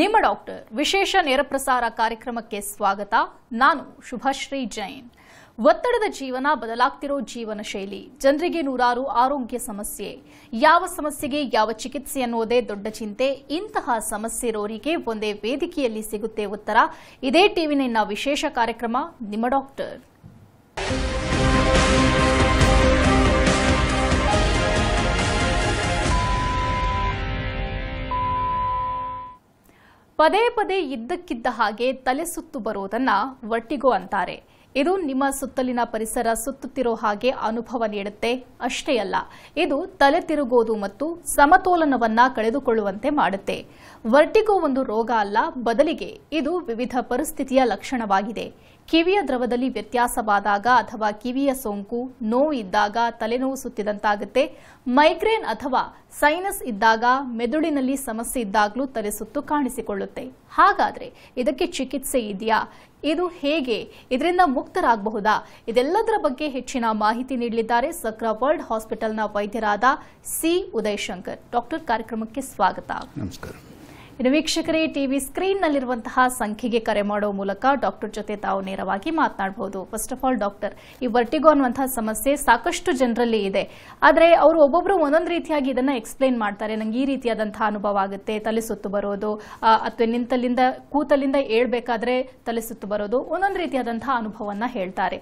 ನಿಮ್ಮ ಡಾಕ್ಟರ್ ವಿಶೇಷ ಪ್ರಸಾರ ಕಾರ್ಯಕ್ರಮಕ್ಕೆ ಸ್ವಾಗತ ನಾನು ಶುಭಶ್ರೀ ಜೈನ್ ಒತ್ತಡದ ಜೀವನ ಬದಲಾಗ್ತಿರೋ ಜೀವನ ಶೈಲಿ ಜನರಿಗೆ ನೂರಾರು ಆರೋಗ್ಯ ಸಮಸ್ಯೆ ಯಾವ ಸಮಸ್ಯೆಗೆ ಯಾವ ಚಿಕಿತ್ಸೆ ಅನ್ನೋದೇ ದೊಡ್ಡ ಚಿಂತೆ ಇಂತಹ ಸಮಸ್ಯೆ ಇರೋರಿಗೆ ಒಂದೇ ವೇದಿಕೆಯಲ್ಲಿ ಸಿಗುತ್ತೆ ಉತ್ತರ ಇದೇ ನಿನ್ನ ವಿಶೇಷ ಕಾರ್ಯಕ್ರಮ ನಿಮ್ಮ ಡಾಕ್ಟರ್ ಪದೇ ಪದೇ ಇದ್ದಕ್ಕಿದ್ದ ಹಾಗೆ ತಲೆ ಸುತ್ತು ಬರುವುದನ್ನ ಒಟ್ಟಿಗೋ ಅಂತಾರೆ ಇದು ನಿಮ್ಮ ಸುತ್ತಲಿನ ಪರಿಸರ ಸುತ್ತುತ್ತಿರೋ ಹಾಗೆ ಅನುಭವ ನೀಡುತ್ತೆ ಅಷ್ಟೇ ಅಲ್ಲ ಇದು ತಲೆ ತಿರುಗೋದು ಮತ್ತು ಸಮತೋಲನವನ್ನ ಕಳೆದುಕೊಳ್ಳುವಂತೆ ಮಾಡುತ್ತೆ ವರ್ಟಿಗೋ ಒಂದು ರೋಗ ಅಲ್ಲ ಬದಲಿಗೆ ಇದು ವಿವಿಧ ಪರಿಸ್ಥಿತಿಯ ಲಕ್ಷಣವಾಗಿದೆ ಕಿವಿಯ ದ್ರವದಲ್ಲಿ ವ್ಯತ್ಯಾಸವಾದಾಗ ಅಥವಾ ಕಿವಿಯ ಸೋಂಕು ನೋವು ಇದ್ದಾಗ ತಲೆನೋವು ಸುತ್ತಿದಂತಾಗುತ್ತೆ ಮೈಗ್ರೇನ್ ಅಥವಾ ಸೈನಸ್ ಇದ್ದಾಗ ಮೆದುಳಿನಲ್ಲಿ ಸಮಸ್ಯೆ ಇದ್ದಾಗಲೂ ತಲೆ ಸುತ್ತು ಕಾಣಿಸಿಕೊಳ್ಳುತ್ತೆ ಹಾಗಾದರೆ ಇದಕ್ಕೆ ಚಿಕಿತ್ಸೆ ಇದೆಯಾ ಇದು ಹೇಗೆ ಇದರಿಂದ ಮುಕ್ತರಾಗಬಹುದಾ ಇದೆಲ್ಲದರ ಬಗ್ಗೆ ಹೆಚ್ಚಿನ ಮಾಹಿತಿ ನೀಡಲಿದ್ದಾರೆ ಸಕ್ರ ವರ್ಲ್ಡ್ ಹಾಸ್ಪಿಟಲ್ನ ವೈದ್ಯರಾದ ಸಿ ಉದಯಶಂಕರ್ ಡಾಕ್ಟರ್ ಕಾರ್ಯಕ್ರಮಕ್ಕೆ ಸ್ವಾಗತ ನಮಸ್ಕಾರ ಇನ್ನು ವೀಕ್ಷಕರೇ ಟಿವಿ ಸ್ಕ್ರೀನ್ನಲ್ಲಿರುವಂತಹ ಸಂಖ್ಯೆಗೆ ಕರೆ ಮಾಡೋ ಮೂಲಕ ಡಾಕ್ಟರ್ ಜೊತೆ ತಾವು ನೇರವಾಗಿ ಮಾತನಾಡಬಹುದು ಫಸ್ಟ್ ಆಫ್ ಆಲ್ ಡಾಕ್ಟರ್ ಈ ವರ್ಟಿಗೋ ಅನ್ನುವಂತಹ ಸಮಸ್ಯೆ ಸಾಕಷ್ಟು ಜನರಲ್ಲಿ ಇದೆ ಆದರೆ ಅವರು ಒಬ್ಬೊಬ್ರು ಒಂದೊಂದು ರೀತಿಯಾಗಿ ಇದನ್ನ ಎಕ್ಸ್ಪ್ಲೇನ್ ಮಾಡ್ತಾರೆ ನಂಗೆ ಈ ರೀತಿಯಾದಂತಹ ಅನುಭವ ಆಗುತ್ತೆ ತಲೆ ಸುತ್ತು ಬರೋದು ಅಥವಾ ನಿಂತಲ್ಲಿಂದ ಕೂತಲ್ಲಿಂದ ಏಳ್ಬೇಕಾದ್ರೆ ತಲೆ ಸುತ್ತು ಬರೋದು ಒಂದೊಂದು ರೀತಿಯಾದಂತಹ ಅನುಭವವನ್ನ ಹೇಳ್ತಾರೆ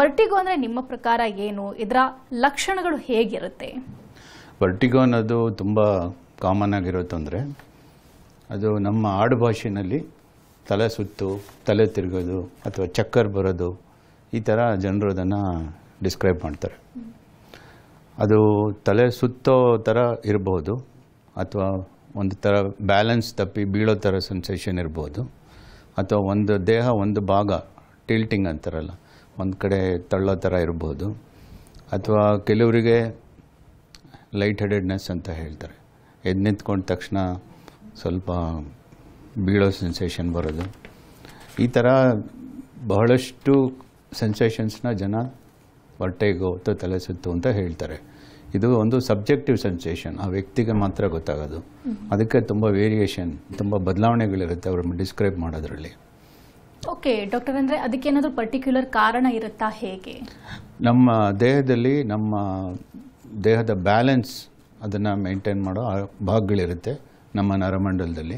ವರ್ಟಿಗೋ ಅಂದ್ರೆ ನಿಮ್ಮ ಪ್ರಕಾರ ಏನು ಇದರ ಲಕ್ಷಣಗಳು ಹೇಗಿರುತ್ತೆ ವರ್ಟಿಗೋ ಅನ್ನೋದು ತುಂಬಾ ಕಾಮನ್ ಆಗಿರೋ ತೊಂದರೆ ಅದು ನಮ್ಮ ಆಡುಭಾಷೆಯಲ್ಲಿ ತಲೆ ಸುತ್ತು ತಲೆ ತಿರುಗೋದು ಅಥವಾ ಚಕ್ಕರ್ ಬರೋದು ಈ ಥರ ಜನರು ಅದನ್ನು ಡಿಸ್ಕ್ರೈಬ್ ಮಾಡ್ತಾರೆ ಅದು ತಲೆ ಸುತ್ತೋ ಥರ ಇರ್ಬೋದು ಅಥವಾ ಒಂದು ಥರ ಬ್ಯಾಲೆನ್ಸ್ ತಪ್ಪಿ ಬೀಳೋ ಥರ ಸೆನ್ಸೇಷನ್ ಇರ್ಬೋದು ಅಥವಾ ಒಂದು ದೇಹ ಒಂದು ಭಾಗ ಟಿಲ್ಟಿಂಗ್ ಅಂತಾರಲ್ಲ ಒಂದು ಕಡೆ ತಳ್ಳೋ ಥರ ಇರ್ಬೋದು ಅಥವಾ ಕೆಲವರಿಗೆ ಲೈಟ್ ಹೆಡೆಡ್ನೆಸ್ ಅಂತ ಹೇಳ್ತಾರೆ ಎದ್ದು ನಿಂತ್ಕೊಂಡ ತಕ್ಷಣ ಸ್ವಲ್ಪ ಬೀಳೋ ಸೆನ್ಸೇಷನ್ ಬರೋದು ಈ ಥರ ಬಹಳಷ್ಟು ಸೆನ್ಸೇಷನ್ಸ್ನ ಜನ ಹೊಟ್ಟೆಗೊತ್ತು ತಲೆ ಸುತ್ತು ಅಂತ ಹೇಳ್ತಾರೆ ಇದು ಒಂದು ಸಬ್ಜೆಕ್ಟಿವ್ ಸೆನ್ಸೇಷನ್ ಆ ವ್ಯಕ್ತಿಗೆ ಮಾತ್ರ ಗೊತ್ತಾಗೋದು ಅದಕ್ಕೆ ತುಂಬ ವೇರಿಯೇಷನ್ ತುಂಬ ಬದಲಾವಣೆಗಳಿರುತ್ತೆ ಅವ್ರನ್ನ ಡಿಸ್ಕ್ರೈಬ್ ಮಾಡೋದ್ರಲ್ಲಿ ಓಕೆ ಡಾಕ್ಟರ್ ಅಂದರೆ ಅದಕ್ಕೆ ಏನಾದರೂ ಪರ್ಟಿಕ್ಯುಲರ್ ಕಾರಣ ಇರುತ್ತಾ ಹೇಗೆ ನಮ್ಮ ದೇಹದಲ್ಲಿ ನಮ್ಮ ದೇಹದ ಬ್ಯಾಲೆನ್ಸ್ ಅದನ್ನು ಮೇಂಟೈನ್ ಮಾಡೋ ಭಾಗಗಳಿರುತ್ತೆ ನಮ್ಮ ನರಮಂಡಲದಲ್ಲಿ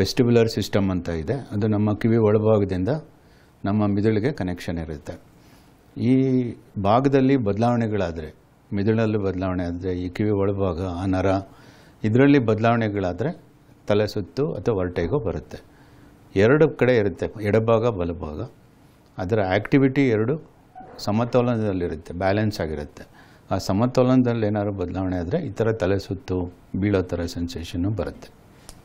ವೆಸ್ಟಿಬ್ಯುಲರ್ ಸಿಸ್ಟಮ್ ಅಂತ ಇದೆ ಅದು ನಮ್ಮ ಕಿವಿ ಒಳಭಾಗದಿಂದ ನಮ್ಮ ಮಿದುಳಿಗೆ ಕನೆಕ್ಷನ್ ಇರುತ್ತೆ ಈ ಭಾಗದಲ್ಲಿ ಬದಲಾವಣೆಗಳಾದರೆ ಮಿದುಳಲ್ಲಿ ಬದಲಾವಣೆ ಆದರೆ ಈ ಕಿವಿ ಒಳಭಾಗ ಆ ನರ ಇದರಲ್ಲಿ ಬದಲಾವಣೆಗಳಾದರೆ ತಲೆ ಸುತ್ತು ಅಥವಾ ಹೊರಟೆಗೋ ಬರುತ್ತೆ ಎರಡು ಕಡೆ ಇರುತ್ತೆ ಎಡಭಾಗ ಬಲಭಾಗ ಅದರ ಆ್ಯಕ್ಟಿವಿಟಿ ಎರಡು ಸಮತೋಲನದಲ್ಲಿರುತ್ತೆ ಬ್ಯಾಲೆನ್ಸ್ ಆಗಿರುತ್ತೆ ಆ ಸಮತೋಲನದಲ್ಲಿ ಏನಾದ್ರು ಬದಲಾವಣೆ ಆದರೆ ಈ ಥರ ತಲೆ ಸುತ್ತು ಬೀಳೋ ಥರ ಸೆನ್ಸೇಷನ್ನು ಬರುತ್ತೆ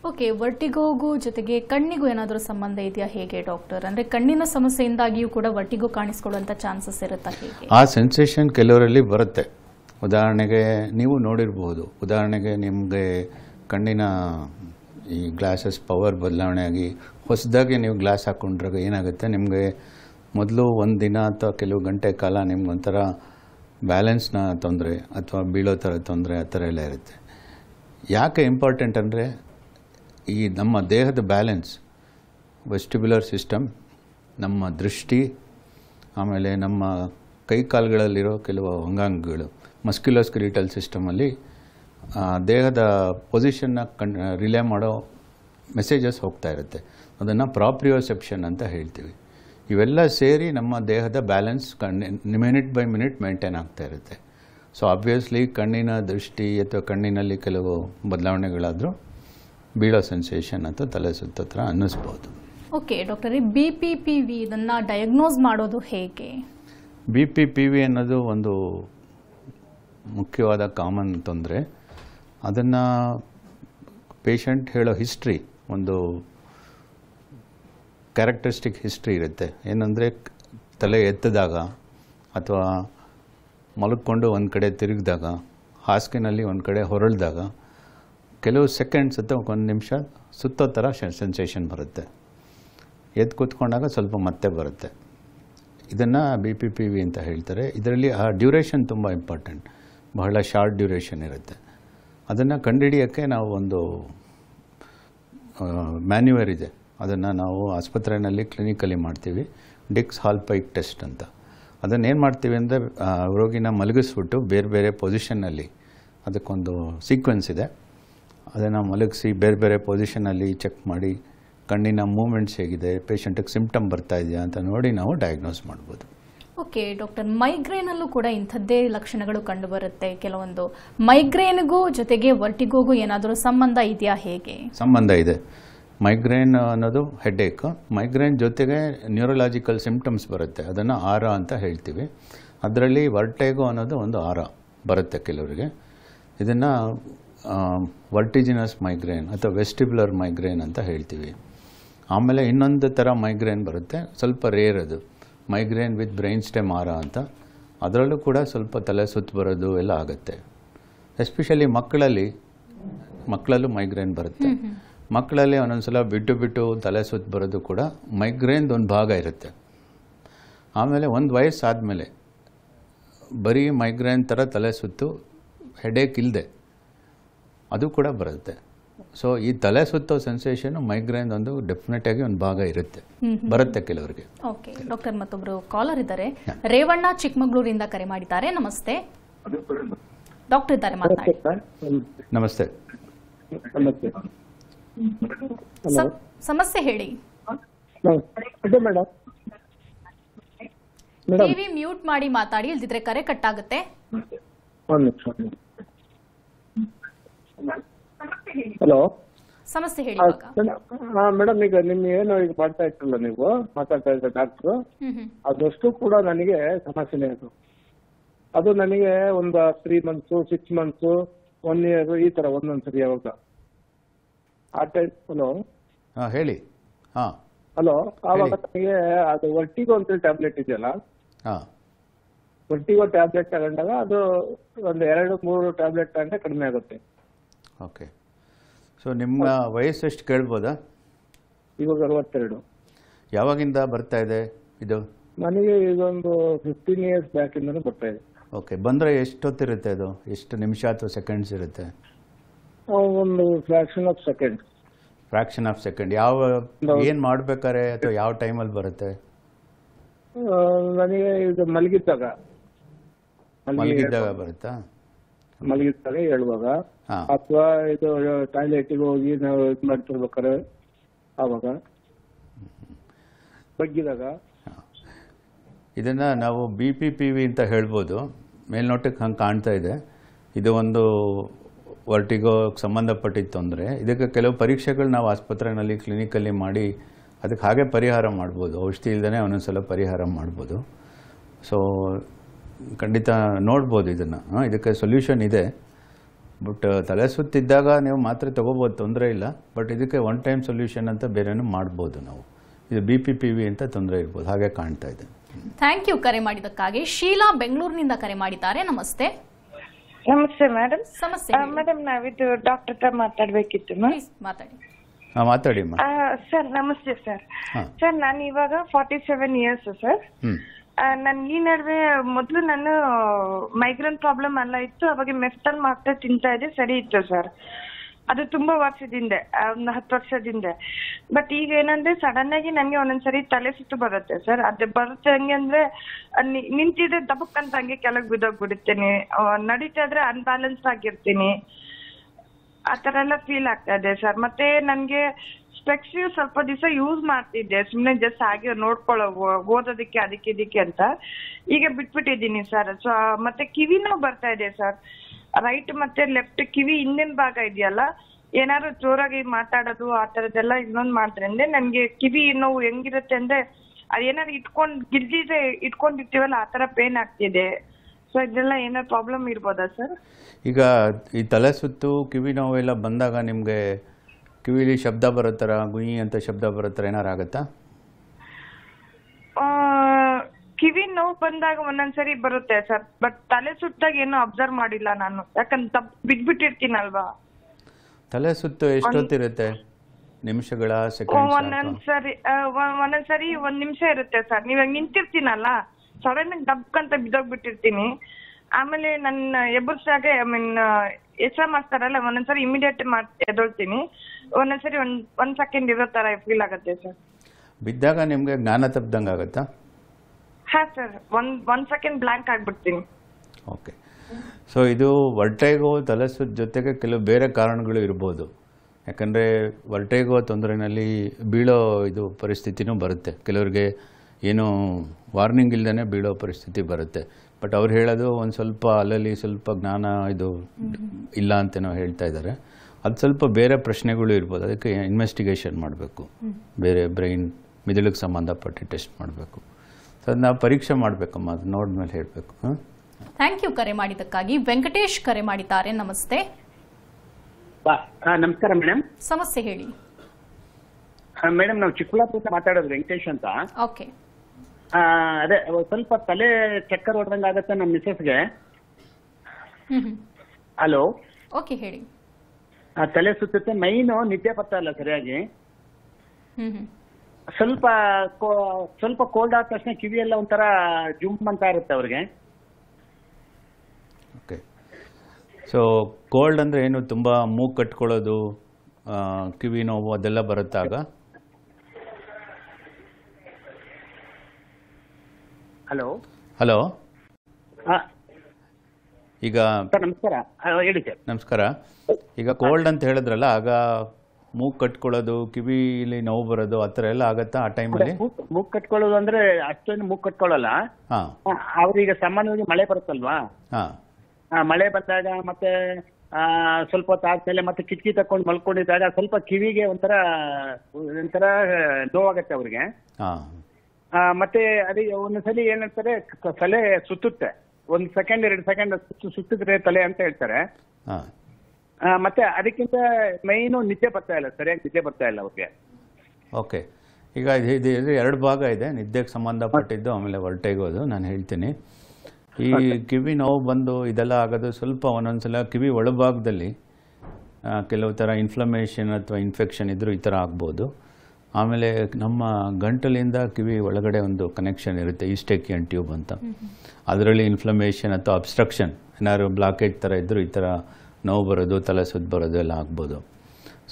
ಓಕೆ ವರ್ಟಿಗೋಗೂ ಜೊತೆಗೆ ಕಣ್ಣಿಗೂ ಏನಾದರೂ ಸಂಬಂಧ ಇದೆಯಾ ಹೇಗೆ ಡಾಕ್ಟರ್ ಅಂದರೆ ಕಣ್ಣಿನ ಸಮಸ್ಯೆಯಿಂದಾಗಿಯೂ ಕೂಡ ವರ್ಟಿಗೋ ಕಾಣಿಸ್ಕೊಳ್ಳುವಂಥ ಚಾನ್ಸಸ್ ಇರುತ್ತಾ ಹೇಗೆ ಆ ಸೆನ್ಸೇಷನ್ ಕೆಲವರಲ್ಲಿ ಬರುತ್ತೆ ಉದಾಹರಣೆಗೆ ನೀವು ನೋಡಿರಬಹುದು ಉದಾಹರಣೆಗೆ ನಿಮಗೆ ಕಣ್ಣಿನ ಈ ಗ್ಲಾಸಸ್ ಪವರ್ ಬದಲಾವಣೆ ಆಗಿ ಹೊಸದಾಗಿ ನೀವು ಗ್ಲಾಸ್ ಹಾಕ್ಕೊಂಡ್ರಾಗ ಏನಾಗುತ್ತೆ ನಿಮಗೆ ಮೊದಲು ಒಂದು ದಿನ ಅಥವಾ ಕೆಲವು ಗಂಟೆ ಕಾಲ ನಿಮ್ಗೊಂಥರ ಬ್ಯಾಲೆನ್ಸ್ನ ತೊಂದರೆ ಅಥವಾ ಬೀಳೋ ಥರ ತೊಂದರೆ ಆ ಥರ ಎಲ್ಲ ಇರುತ್ತೆ ಯಾಕೆ ಇಂಪಾರ್ಟೆಂಟ್ ಅಂದರೆ ಈ ನಮ್ಮ ದೇಹದ ಬ್ಯಾಲೆನ್ಸ್ ವೆಸ್ಟಿಬ್ಯುಲರ್ ಸಿಸ್ಟಮ್ ನಮ್ಮ ದೃಷ್ಟಿ ಆಮೇಲೆ ನಮ್ಮ ಕೈ ಕಾಲುಗಳಲ್ಲಿರೋ ಕೆಲವು ಅಂಗಾಂಗಗಳು ಮಸ್ಕ್ಯುಲೋಸ್ಕ್ರಿಟಲ್ ಸಿಸ್ಟಮಲ್ಲಿ ದೇಹದ ಪೊಸಿಷನ್ನ ಕಣ್ ರಿಲೇ ಮಾಡೋ ಮೆಸೇಜಸ್ ಹೋಗ್ತಾ ಇರುತ್ತೆ ಅದನ್ನು ಪ್ರಾಪ್ರಿಯೋಸೆಪ್ಷನ್ ಅಂತ ಹೇಳ್ತೀವಿ ಇವೆಲ್ಲ ಸೇರಿ ನಮ್ಮ ದೇಹದ ಬ್ಯಾಲೆನ್ಸ್ ಕಣ್ಣಿ ಮಿನಿಟ್ ಬೈ ಮಿನಿಟ್ ಮೇಂಟೈನ್ ಆಗ್ತಾ ಇರುತ್ತೆ ಸೊ ಆಬ್ವಿಯಸ್ಲಿ ಕಣ್ಣಿನ ದೃಷ್ಟಿ ಅಥವಾ ಕಣ್ಣಿನಲ್ಲಿ ಕೆಲವು ಬದಲಾವಣೆಗಳಾದರೂ ಬೀಳೋ ಸೆನ್ಸೇಷನ್ ಅಥವಾ ತಲೆ ಸುತ್ತತ್ರ ಅನ್ನಿಸ್ಬೋದು okay doctor B P P V ಇದನ್ನು ಡಯಾಗ್ನೋಸ್ ಮಾಡೋದು ಹೇಗೆ ಬಿ ಪಿ ಪಿ ವಿ ಅನ್ನೋದು ಒಂದು ಮುಖ್ಯವಾದ ಕಾಮನ್ ತೊಂದರೆ ಅದನ್ನು ಪೇಷಂಟ್ ಹೇಳೋ ಹಿಸ್ಟ್ರಿ ಒಂದು ಕ್ಯಾರೆಕ್ಟರಿಸ್ಟಿಕ್ ಹಿಸ್ಟ್ರಿ ಇರುತ್ತೆ ಏನಂದರೆ ತಲೆ ಎತ್ತಿದಾಗ ಅಥವಾ ಮಲಕ್ಕೊಂಡು ಒಂದು ಕಡೆ ತಿರುಗಿದಾಗ ಹಾಸಿಗೆನಲ್ಲಿ ಒಂದು ಕಡೆ ಹೊರಳಿದಾಗ ಕೆಲವು ಸೆಕೆಂಡ್ಸ್ ಅಥವಾ ಒಂದು ನಿಮಿಷ ಸುತ್ತೋ ಥರ ಸೆನ್ಸೇಷನ್ ಬರುತ್ತೆ ಎದ್ದು ಕೂತ್ಕೊಂಡಾಗ ಸ್ವಲ್ಪ ಮತ್ತೆ ಬರುತ್ತೆ ಇದನ್ನು ಬಿ ಪಿ ಪಿ ವಿ ಅಂತ ಹೇಳ್ತಾರೆ ಇದರಲ್ಲಿ ಆ ಡ್ಯೂರೇಷನ್ ತುಂಬ ಇಂಪಾರ್ಟೆಂಟ್ ಬಹಳ ಶಾರ್ಟ್ ಡ್ಯೂರೇಷನ್ ಇರುತ್ತೆ ಅದನ್ನು ಕಂಡುಹಿಡಿಯೋಕ್ಕೆ ನಾವು ಒಂದು ಮ್ಯಾನ್ಯುವರ್ ಇದೆ ಅದನ್ನು ನಾವು ಆಸ್ಪತ್ರೆಯಲ್ಲಿ ಕ್ಲಿನಿಕಲ್ಲಿ ಮಾಡ್ತೀವಿ ಡಿಕ್ಸ್ ಹಾಲ್ ಪೈಕ್ ಟೆಸ್ಟ್ ಅಂತ ಅದನ್ನೇನು ಮಾಡ್ತೀವಿ ಅಂದರೆ ರೋಗಿನ ಮಲಗಿಸ್ಬಿಟ್ಟು ಬೇರೆ ಬೇರೆ ಪೊಸಿಷನ್ನಲ್ಲಿ ಅದಕ್ಕೊಂದು ಸೀಕ್ವೆನ್ಸ್ ಇದೆ ಅದನ್ನು ಮಲಗಿಸಿ ಬೇರೆ ಬೇರೆ ಪೊಸಿಷನಲ್ಲಿ ಚೆಕ್ ಮಾಡಿ ಕಣ್ಣಿನ ಮೂಮೆಂಟ್ಸ್ ಹೇಗಿದೆ ಪೇಷಂಟಿಗೆ ಸಿಂಪ್ಟಮ್ ಬರ್ತಾ ಇದೆಯಾ ಅಂತ ನೋಡಿ ನಾವು ಡಯಾಗ್ನೋಸ್ ಮಾಡ್ಬೋದು ಓಕೆ ಡಾಕ್ಟರ್ ಮೈಗ್ರೇನಲ್ಲೂ ಕೂಡ ಇಂಥದ್ದೇ ಲಕ್ಷಣಗಳು ಕಂಡುಬರುತ್ತೆ ಕೆಲವೊಂದು ಮೈಗ್ರೇನ್ಗೂ ಜೊತೆಗೆ ವರ್ಟಿಗೋಗೂ ಏನಾದರೂ ಸಂಬಂಧ ಇದೆಯಾ ಹೇಗೆ ಸಂಬಂಧ ಇದೆ ಮೈಗ್ರೇನ್ ಅನ್ನೋದು ಹೆಡ್ಡೇಕ್ ಮೈಗ್ರೇನ್ ಜೊತೆಗೆ ನ್ಯೂರಲಾಜಿಕಲ್ ಸಿಂಪ್ಟಮ್ಸ್ ಬರುತ್ತೆ ಅದನ್ನು ಆರ ಅಂತ ಹೇಳ್ತೀವಿ ಅದರಲ್ಲಿ ವರ್ಟೇಗೋ ಅನ್ನೋದು ಒಂದು ಆರ ಬರುತ್ತೆ ಕೆಲವರಿಗೆ ಇದನ್ನು ವರ್ಟಿಜಿನಸ್ ಮೈಗ್ರೇನ್ ಅಥವಾ ವೆಸ್ಟಿಬ್ಯುಲರ್ ಮೈಗ್ರೇನ್ ಅಂತ ಹೇಳ್ತೀವಿ ಆಮೇಲೆ ಇನ್ನೊಂದು ಥರ ಮೈಗ್ರೇನ್ ಬರುತ್ತೆ ಸ್ವಲ್ಪ ರೇರ್ ಅದು ಮೈಗ್ರೇನ್ ವಿತ್ ಬ್ರೈನ್ ಸ್ಟೆಮ್ ಆರ ಅಂತ ಅದರಲ್ಲೂ ಕೂಡ ಸ್ವಲ್ಪ ತಲೆ ಸುತ್ತು ಬರೋದು ಎಲ್ಲ ಆಗುತ್ತೆ ಎಸ್ಪೆಷಲಿ ಮಕ್ಕಳಲ್ಲಿ ಮಕ್ಕಳಲ್ಲೂ ಮೈಗ್ರೇನ್ ಬರುತ್ತೆ ಮಕ್ಕಳಲ್ಲಿ ಒಂದೊಂದ್ಸಲ ಸಲ ಬಿಟ್ಟು ಬಿಟ್ಟು ತಲೆ ಸುತ್ತ ಬರೋದು ಕೂಡ ಮೈಗ್ರೇನ್ದು ಒಂದು ಭಾಗ ಇರುತ್ತೆ ಆಮೇಲೆ ಒಂದು ವಯಸ್ಸು ಬರೀ ಮೈಗ್ರೇನ್ ಥರ ತಲೆ ಸುತ್ತು ಹೆಡೇಕ್ ಇಲ್ಲದೆ ಅದು ಕೂಡ ಬರುತ್ತೆ ಸೊ ಈ ತಲೆ ಸುತ್ತೋ ಸೆನ್ಸೇಷನು ಮೈಗ್ರೇನ್ ಒಂದು ಡೆಫಿನೆಟ್ ಆಗಿ ಒಂದು ಭಾಗ ಇರುತ್ತೆ ಬರುತ್ತೆ ಕೆಲವರಿಗೆ ಓಕೆ ಡಾಕ್ಟರ್ ಮತ್ತೊಬ್ಬರು ಕಾಲರ್ ಇದ್ದಾರೆ ರೇವಣ್ಣ ಚಿಕ್ಕಮಗಳೂರಿಂದ ಕರೆ ಮಾಡಿದ್ದಾರೆ ನಮಸ್ತೆ ಡಾಕ್ಟರ್ ಇದ್ದಾರೆ ಮಾತಾಡಿ ನಮಸ್ತೆ ನಮಸ್ತೆ ಸಮಸ್ಯೆ ಹೇಳಿ ಟಿವಿ ಮ್ಯೂಟ್ ಮಾಡಿ ಮಾತಾಡಿ ಇಲ್ದಿದ್ರೆ ಕರೆ ಕಟ್ ಆಗುತ್ತೆ ಹಲೋ ಸಮಸ್ಯೆ ಹೇಳಿ ಮೇಡಮ್ ಈಗ ನಿಮ್ ಏನು ಈಗ ಮಾಡ್ತಾ ಇದ್ರಲ್ಲ ನೀವು ಮಾತಾಡ್ತಾ ಇದ್ರೆ ಡಾಕ್ಟ್ರು ಅದಷ್ಟು ಕೂಡ ನನಗೆ ಸಮಸ್ಯೆನೆ ಅದು ಅದು ನನಗೆ ಒಂದು three months six months one year ಈ ತರ ಒಂದೊಂದ್ಸರಿ ಯಾವಾಗ ಹಲೋ ಹೇಳಿ ಹಲೋ ಆವಾಗ ನನಗೆ ಅದು ಒಟ್ಟಿಗೆ ಒಂದು ಟ್ಯಾಬ್ಲೆಟ್ ಇದೆಯಲ್ಲ ಒಟ್ಟಿಗೆ ಟ್ಯಾಬ್ಲೆಟ್ ತಗೊಂಡಾಗ ಅದು ಒಂದು ಎರಡು ಮೂರು ಟ್ಯಾಬ್ಲೆಟ್ ತಗೊಂಡ್ರೆ ಕಡಿಮೆ ಆಗುತ್ತೆ ಓಕೆ ಸೊ ನಿಮ್ಮ ವಯಸ್ಸು ಎಷ್ಟು ಕೇಳ್ಬೋದಾ ಇವಾಗ ಅರವತ್ತೆರಡು ಯಾವಾಗಿಂದ ಬರ್ತಾ ಇದೆ ಇದು ನನಗೆ ಇದೊಂದು ಫಿಫ್ಟೀನ್ ಇಯರ್ಸ್ ಬ್ಯಾಕಿಂದನೂ ಬರ್ತಾ ಇದೆ ಓಕೆ ಬಂದರೆ ಎಷ್ಟೊತ್ತಿರುತ್ತೆ ಅದು ಎಷ್ಟು ನಿಮಿಷ ಅಥವಾ ಸೆಕೆಂಡ್ಸ್ ಇರುತ್ತೆ ಒಂದು fraction of second fraction of second ಯಾವ ಏನ್ ಮಾಡ್ಬೇಕಾರೆ ಅಥವಾ ಯಾವ ಟೈಮ್ ಅಲ್ಲಿ ಬರುತ್ತೆ ನನಗೆ ಇದು ಮಲಗಿದ್ದಾಗ ಮಲಗಿದ್ದಾಗ ಬರುತ್ತಾ ಮಲಗಿದ್ದಾಗ ಹೇಳುವಾಗ ಅಥವಾ ಇದು ಗೆ ಹೋಗಿ ನಾವು ಇದು ಮಾಡ್ತಿರ್ಬೇಕಾರೆ ಆವಾಗ ಬಗ್ಗಿದಾಗ ಇದನ್ನ ನಾವು ಬಿ ಪಿ ಪಿ ವಿ ಅಂತ ಹೇಳ್ಬೋದು ಮೇಲ್ನೋಟಕ್ಕೆ ಹಂಗೆ ಕಾಣ್ತಾ ಇದೆ ಇದು ಒಂದು ವರ್ಟಿಗೋಗೆ ಸಂಬಂಧಪಟ್ಟಿತ್ತು ಅಂದರೆ ಇದಕ್ಕೆ ಕೆಲವು ಪರೀಕ್ಷೆಗಳು ನಾವು ಆಸ್ಪತ್ರೆಯಲ್ಲಿ ಕ್ಲಿನಿಕಲ್ಲಿ ಮಾಡಿ ಅದಕ್ಕೆ ಹಾಗೆ ಪರಿಹಾರ ಮಾಡ್ಬೋದು ಔಷಧಿ ಇಲ್ಲದೇ ಒಂದೊಂದ್ಸಲ ಸಲ ಪರಿಹಾರ ಮಾಡ್ಬೋದು ಸೊ ಖಂಡಿತ ನೋಡ್ಬೋದು ಇದನ್ನು ಇದಕ್ಕೆ ಸೊಲ್ಯೂಷನ್ ಇದೆ ಬಟ್ ತಲೆ ಸುತ್ತಿದ್ದಾಗ ನೀವು ಮಾತ್ರ ತೊಗೋಬೋದು ತೊಂದರೆ ಇಲ್ಲ ಬಟ್ ಇದಕ್ಕೆ ಒನ್ ಟೈಮ್ ಸೊಲ್ಯೂಷನ್ ಅಂತ ಬೇರೆನೂ ಮಾಡ್ಬೋದು ನಾವು ಇದು ಬಿ ಪಿ ಪಿ ವಿ ಅಂತ ತೊಂದರೆ ಇರ್ಬೋದು ಹಾಗೆ ಕಾಣ್ತಾ ಇದೆ ಥ್ಯಾಂಕ್ ಯು ಕರೆ ಮಾಡಿದ್ದಕ್ಕಾಗಿ ಶೀಲಾ ಬೆಂಗಳೂರಿನಿಂದ ಕರೆ ಮಾಡಿದ್ದಾರೆ ನಮಸ್ತೆ ನಮಸ್ತೆ ಮೇಡಮ್ ಮೇಡಮ್ ನಾವಿದು ಡಾಕ್ಟರ್ ಹತ್ರ ಮಾತಾಡಬೇಕಿತ್ತು ಮಾತಾಡಿ ಸರ್ ನಮಸ್ತೆ ಸರ್ ಸರ್ ನಾನು ಇವಾಗ forty seven years sir hmm ನನ್ ಈ ನಡುವೆ ಮೊದಲು ನಾನು ಮೈಗ್ರೇನ್ ಪ್ರಾಬ್ಲಮ್ ಅಲ್ಲ ಇತ್ತು ಅವಾಗ ಮೆಫ್ಟಲ್ ಮಾತ್ರ ತಿಂತಾ ಇದೆ ಸರಿ ಇತ್ತು ಸರ್ ಅದು ತುಂಬಾ ವರ್ಷದಿಂದ ಹಿಂದೆ ಒಂದು ಹತ್ತು ವರ್ಷದ ಬಟ್ ಈಗ ಏನಂದ್ರೆ ಸಡನ್ ಆಗಿ ನನಗೆ ಒಂದೊಂದ್ಸರಿ ತಲೆ ಸುತ್ತು ಬರುತ್ತೆ ಸರ್ ಅದು ಬರುತ್ತೆ ಹಂಗೆ ಅಂದ್ರೆ ನಿಂತಿದ್ರೆ ದಬಕ್ ಅಂತ ಹಂಗೆ ಕೆಳಗೆ ಬಿದ್ದೋಗ್ಬಿಡುತ್ತೇನೆ ನಡೀತಾ ಇದ್ರೆ ಅನ್ಬ್ಯಾಲೆನ್ಸ್ ಆಗಿರ್ತೀನಿ ಆ ಎಲ್ಲ ಫೀಲ್ ಆಗ್ತಾ ಇದೆ ಸರ್ ಮತ್ತೆ ನನ್ಗೆ ಸ್ಪೆಕ್ಸ್ ಸ್ವಲ್ಪ ದಿವಸ ಯೂಸ್ ಮಾಡ್ತಿದ್ದೆ ಸುಮ್ನೆ ಜಸ್ಟ್ ಹಾಗೆ ನೋಡ್ಕೊಳ್ಳೋ ಓದೋದಕ್ಕೆ ಅದಕ್ಕೆ ಇದಕ್ಕೆ ಅಂತ ಈಗ ಬಿಟ್ಬಿಟ್ಟಿದ್ದೀನಿ ಸರ್ ಸೊ ಮತ್ತೆ ಕಿವಿ ಬರ್ತಾ ಇದೆ ಸರ್ ರೈಟ್ ಮತ್ತೆ ಲೆಫ್ಟ್ ಕಿವಿ ಹಿಂದಿನ ಭಾಗ ಇದೆಯಲ್ಲ ಏನಾದ್ರು ಜೋರಾಗಿ ಮಾತಾಡೋದು ಆ ತರದೆಲ್ಲ ಇನ್ನೊಂದು ಅಂದ್ರೆ ನನಗೆ ಕಿವಿ ನೋವು ಹೆಂಗಿರುತ್ತೆ ಅಂದ್ರೆ ಏನಾದ್ರು ಇಟ್ಕೊಂಡು ಗಿರ್ಜಿದೆ ಇಟ್ಕೊಂಡಿರ್ತೀವಲ್ಲ ಆ ತರ ಪೇನ್ ಆಗ್ತಿದೆ ಸೊ ಇದೆಲ್ಲ ಏನಾದ್ರು ಪ್ರಾಬ್ಲಮ್ ಇರ್ಬೋದಾ ಸರ್ ಈಗ ಈ ತಲೆ ಸುತ್ತು ಕಿವಿ ನೋವು ಎಲ್ಲ ಬಂದಾಗ ನಿಮಗೆ ಕಿವಿಲಿ ಶಬ್ದ ಬರೋ ಥರ ಗುಯಿ ಅಂತ ಶಬ್ದ ಬರೋ ಥರ ಏನಾರು ಆಗುತ್ತಾ ಕಿವಿ ನೋವು ಬಂದಾಗ ಒಂದೊಂದ್ಸರಿ ಬರುತ್ತೆ ಸರ್ ಬಟ್ ತಲೆ ಸುತ್ತಾಗ ಏನು ಅಬ್ಸರ್ವ್ ಮಾಡಿಲ್ಲ ನಾನು ಯಾಕಂದ್ರೆ ತಪ್ಪು ಬಿದ್ಬಿಟ್ಟಿರ್ತೀನಲ್ವಾ ತಲೆ ಸುತ್ತು ಎಷ್ಟೊತ್ತಿರುತ್ತೆ ನಿಮಿಷಗಳ ಒಂದೊಂದ್ಸರಿ ಒಂದೊಂದ್ಸರಿ ಒಂದ್ ನಿಮಿಷ ಇರುತ್ತೆ ಸರ್ ನೀವ್ ನಿಂತಿರ್ತೀನಲ್ಲ ಸಡನ್ ಆಗಿ ಅಂತ ಬಿದ್ದೋಗ್ಬಿಟ್ಟಿರ್ತೀನಿ ಆಮೇಲೆ ನನ್ನ ಎಬ್ಬರ್ಸಾಗ ಐ ಮೀನ್ ಎಸ್ ಎಂ ಮಾಡ್ತಾರಲ್ಲ ಒಂದೊಂದ್ಸರಿ ಇಮಿಡಿಯೇಟ್ ಮಾಡಿ ಎದೊಳ್ತೀನಿ ಒಂದೊಂದ್ಸರಿ ಒಂದ್ ಒಂದ್ ಸೆಕೆಂಡ್ ಇರೋ ತರ ಫೀಲ್ ಆಗುತ್ತೆ ಸರ್ ಬಿದ್ದಾಗ ನಿಮ್ಗೆ ಜ್ಞಾನ ತಪ್ಪದಂಗ ಆಗತ್ತಾ ಹಾ sir one one second blank ಆಗ್ಬಿಡ್ತೀನಿ ಓಕೆ ಸೊ ಇದು ಹೊರಟೆಗೋ ತಲೆಸುತ್ತ ಜೊತೆಗೆ ಕೆಲವು ಬೇರೆ ಕಾರಣಗಳು ಇರ್ಬೋದು ಯಾಕಂದರೆ ವರ್ಟೆಗೋ ತೊಂದರೆಯಲ್ಲಿ ಬೀಳೋ ಇದು ಪರಿಸ್ಥಿತಿನೂ ಬರುತ್ತೆ ಕೆಲವರಿಗೆ ಏನು ವಾರ್ನಿಂಗ್ ಇಲ್ಲದೇ ಬೀಳೋ ಪರಿಸ್ಥಿತಿ ಬರುತ್ತೆ ಬಟ್ ಅವ್ರು ಹೇಳೋದು ಒಂದು ಸ್ವಲ್ಪ ಅಲ್ಲಲ್ಲಿ ಸ್ವಲ್ಪ ಜ್ಞಾನ ಇದು ಇಲ್ಲ ಅಂತೇನೋ ಹೇಳ್ತಾ ಇದ್ದಾರೆ ಅದು ಸ್ವಲ್ಪ ಬೇರೆ ಪ್ರಶ್ನೆಗಳು ಇರ್ಬೋದು ಅದಕ್ಕೆ ಇನ್ವೆಸ್ಟಿಗೇಷನ್ ಮಾಡಬೇಕು ಬೇರೆ ಬ್ರೈನ್ ಮಿದುಳಿಗೆ ಸಂಬಂಧಪಟ್ಟು ಟೆಸ್ಟ್ ಮಾಡಬೇಕು ಸೊ ನಾವು ಪರೀಕ್ಷೆ ಮಾಡಬೇಕಮ್ಮ ಅದು ನೋಡಿದ್ಮೇಲೆ ಹೇಳಬೇಕು ಹಾಂ ಥ್ಯಾಂಕ್ ಯು ಕರೆ ಮಾಡಿದ್ದಕ್ಕಾಗಿ ವೆಂಕಟೇಶ್ ಕರೆ ಮಾಡಿದ್ದಾರೆ ನಮಸ್ತೆ ನಮಸ್ಕಾರ ಮೇಡಮ್ ಸಮಸ್ಯೆ ಹೇಳಿ ಮೇಡಮ್ ನಾವು ಚಿಕ್ಕಬಳ್ಳಾಪುರ ಮಾತಾಡೋದು ವೆಂಕಟೇಶ್ ಅಂತ ಓಕೆ ಅದೇ ಸ್ವಲ್ಪ ತಲೆ ಚಕ್ಕರ್ ಹೊಡೆದಂಗೆ ಆಗತ್ತೆ ನಮ್ಮ ಮಿಸಸ್ಗೆ ಹಲೋ ಓಕೆ ಹೇಳಿ ತಲೆ ಸುತ್ತುತ್ತೆ ಮೈನು ನಿದ್ದೆ ಬರ್ತಾ ಅಲ್ಲ ಸರಿಯಾಗಿ ಸ್ವಲ್ಪ ಸ್ವಲ್ಪ ಕೋಲ್ಡ್ ಆದ ತಕ್ಷಣ ಕಿವಿಯೆಲ್ಲ ಒಂಥರ ಜುಮ್ ಅಂತ ಇರುತ್ತೆ ಅವ್ರಿಗೆ ಓಕೆ ಸೊ ಕೋಲ್ಡ್ ಅಂದರೆ ಏನು ತುಂಬ ಮೂಗು ಕಟ್ಕೊಳ್ಳೋದು ಕಿವಿ ನೋವು ಅದೆಲ್ಲ ಬರುತ್ತಾಗ ಹಲೋ ಹಲೋ ಈಗ ನಮಸ್ಕಾರ ಹೇಳಿ ಸರ್ ನಮಸ್ಕಾರ ಈಗ ಕೋಲ್ಡ್ ಅಂತ ಹೇಳಿದ್ರಲ್ಲ ಆಗ ಮೂಗ್ ಕಟ್ಕೊಳ್ಳೋದು ಕಿವಿಲಿ ನೋವು ಬರೋದು ಆತರ ಎಲ್ಲ ಆಗತ್ತಾ ಆ ಟೈಮಲ್ಲಿ ಮೂಗ್ ಕಟ್ಕೊಳ್ಳೋದು ಅಂದ್ರೆ ಅಷ್ಟೊಂದು ಮೂಗ್ ಕಟ್ಕೊಳ್ಳಲ್ಲ ಅವ್ರಿಗೆ ಸಾಮಾನ್ಯವಾಗಿ ಮಳೆ ಬರುತ್ತಲ್ವಾ ಮಳೆ ಬಂದಾಗ ಮತ್ತೆ ಸ್ವಲ್ಪ ಹೊತ್ತಾದ್ಮೇಲೆ ಮತ್ತೆ ಕಿಟಕಿ ತಕೊಂಡು ಮಲ್ಕೊಂಡಿದ್ದಾಗ ಸ್ವಲ್ಪ ಕಿವಿಗೆ ಒಂಥರ ಒಂಥರ ನೋವಾಗತ್ತೆ ಅವ್ರಿಗೆ ಮತ್ತೆ ಅದೇ ಒಂದ್ಸಲಿ ಏನಂತಾರೆ ತಲೆ ಸುತ್ತುತ್ತೆ ಒಂದ್ ಸೆಕೆಂಡ್ ಎರಡು ಸೆಕೆಂಡ್ ಸುತ್ತಿದ್ರೆ ತಲೆ ಅಂತ ಹೇಳ್ತಾರೆ ಮತ್ತೆ ಅದಕ್ಕಿಂತ ಮೈನು ನಿದ್ದೆ ಬರ್ತಾ ಇಲ್ಲ ಸರಿಯಾಗಿ ನಿದ್ದೆ ಬರ್ತಾ ಇಲ್ಲ ಅವ್ರಿಗೆ ಓಕೆ ಈಗ ಇದು ಎರಡು ಭಾಗ ಇದೆ ನಿದ್ದೆಗೆ ಸಂಬಂಧಪಟ್ಟಿದ್ದು ಆಮೇಲೆ ಹೊರಟೆಗೋದು ನಾನು ಹೇಳ್ತೀನಿ ಈ ಕಿವಿ ನೋವು ಬಂದು ಇದೆಲ್ಲ ಆಗೋದು ಸ್ವಲ್ಪ ಒಂದೊಂದ್ಸಲ ಕಿವಿ ಒಳಭಾಗದಲ್ಲಿ ಕೆಲವು ಥರ ಇನ್ಫ್ಲಮೇಷನ್ ಅಥವಾ ಇನ್ಫೆಕ್ಷನ್ ಇದ್ದರೂ ಈ ಥರ ಆಗ್ಬೋದು ಆಮೇಲೆ ನಮ್ಮ ಗಂಟಲಿಂದ ಕಿವಿ ಒಳಗಡೆ ಒಂದು ಕನೆಕ್ಷನ್ ಇರುತ್ತೆ ಈಸ್ಟೆಕಿಯನ್ ಟ್ಯೂಬ್ ಅಂತ ಅದರಲ್ಲಿ ಇನ್ಫ್ಲಮೇಷನ್ ಅಥವಾ ಅಬ್ಸ್ಟ್ರಕ್ಷನ್ ಏನಾದ್ರು ಬ್ಲಾಕೇಜ್ ಥರ ಇದ್ದರೂ ಈ ಥರ ನೋವು ಬರೋದು ತಲೆ ಸುತ್ತು ಬರೋದು ಎಲ್ಲ ಆಗ್ಬೋದು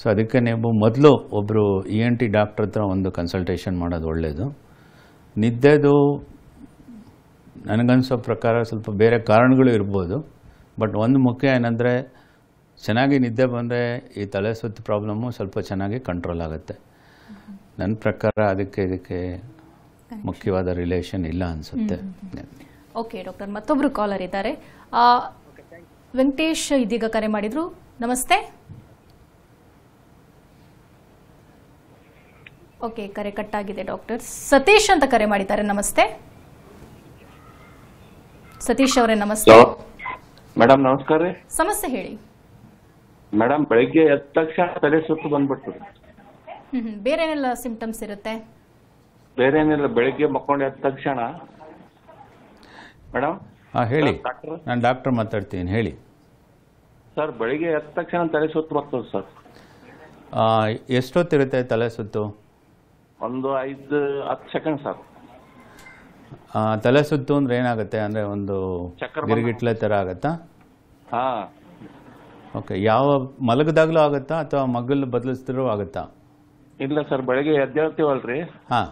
ಸೊ ಅದಕ್ಕೆ ನೀವು ಮೊದಲು ಒಬ್ಬರು E e N T doctor ಹತ್ರ ಒಂದು ಕನ್ಸಲ್ಟೇಷನ್ ಮಾಡೋದು ಒಳ್ಳೆಯದು ನಿದ್ದೆದು ನನಗನ್ಸೋ ಪ್ರಕಾರ ಸ್ವಲ್ಪ ಬೇರೆ ಕಾರಣಗಳು ಇರ್ಬೋದು ಬಟ್ ಒಂದು ಮುಖ್ಯ ಏನಂದರೆ ಚೆನ್ನಾಗಿ ನಿದ್ದೆ ಬಂದರೆ ಈ ತಲೆ ಸುತ್ತ ಪ್ರಾಬ್ಲಮ್ಮು ಸ್ವಲ್ಪ ಚೆನ್ನಾಗಿ ಕಂಟ್ರೋಲ್ ಆಗುತ್ತೆ ನನ್ನ ಪ್ರಕಾರ ಅದಕ್ಕೆ ಇದಕ್ಕೆ ಮುಖ್ಯವಾದ ರಿಲೇಷನ್ ಇಲ್ಲ ಅನಿಸುತ್ತೆ ಓಕೆ ಡಾಕ್ಟರ್ ಮತ್ತೊಬ್ಬರು ಕಾಲರ್ ಇದ್ದಾರೆ ವೆಂಕಟೇಶ್ ಇದೀಗ ಕರೆ ಮಾಡಿದ್ರು ನಮಸ್ತೆ ಓಕೆ ಕರೆ ಕಟ್ ಆಗಿದೆ ಡಾಕ್ಟರ್ ಸತೀಶ್ ಅಂತ ಕರೆ ಮಾಡಿದ್ದಾರೆ ನಮಸ್ತೆ ಸತೀಶ್ ಅವರೇ ನಮಸ್ತೆ ಮೇಡಮ್ ನಮಸ್ಕಾರ ಸಮಸ್ಯೆ ಹೇಳಿ ಮೇಡಮ್ ಬೆಳಿಗ್ಗೆ ಎದ್ದ ತಕ್ಷಣ ತಲೆ ಸುತ್ತು ಬಂದ್ಬಿಡ್ತದೆ ಹ್ಮ್ ಬೇರೆ ಏನೆಲ್ಲ ಸಿಂಪ್ಟಮ್ಸ್ ಇರುತ್ತೆ ಬೇರೆ ಏನಿಲ್ಲ ಬೆಳಿಗ್ಗೆ ಮಕ್ಕೊಂಡು ಎದ್ದ ತಕ್ಷಣ ಮೇಡಮ್ ಹೇಳಿ ನಾನು ಡಾಕ್ಟರ್ ಮಾತಾಡ್ತೀನಿ ಹೇಳಿ ಸರ್ ಬೆಳಿಗ್ಗೆ ಎದ್ದ ತಕ್ಷಣ ತಲೆ ಸುತ್ತು ಬರ್ತದೆ ಸರ್ ಎಷ್ಟೊತ್ತಿರುತ್ತೆ ತಲೆ ಸುತ್ತು ಒಂದು ಐದು ಹತ್ತು ಸೆಕೆಂಡ್ ಸರ್ ತಲೆ ಸುತ್ತು ಅಂದ್ರೆ ಏನಾಗುತ್ತೆ ಅಂದ್ರೆ ಒಂದು ಚಕ್ಕರ್ ತರ ಗಿರಿಗಿಟ್ಲೆ ಆಗತ್ತಾ ಹಾ ಓಕೆ ಯಾವ ಮಲಗದಾಗಲೂ ಆಗುತ್ತಾ ಅಥವಾ ಮಗಲು ಬದಲಿಸಿದ್ರು ಆಗುತ್ತಾ ಇಲ್ಲ ಸರ್ ಬೆಳಿಗ್ಗೆ ಎದ್ದೇಳ್ತೀವಲ್ರಿ ಹಾ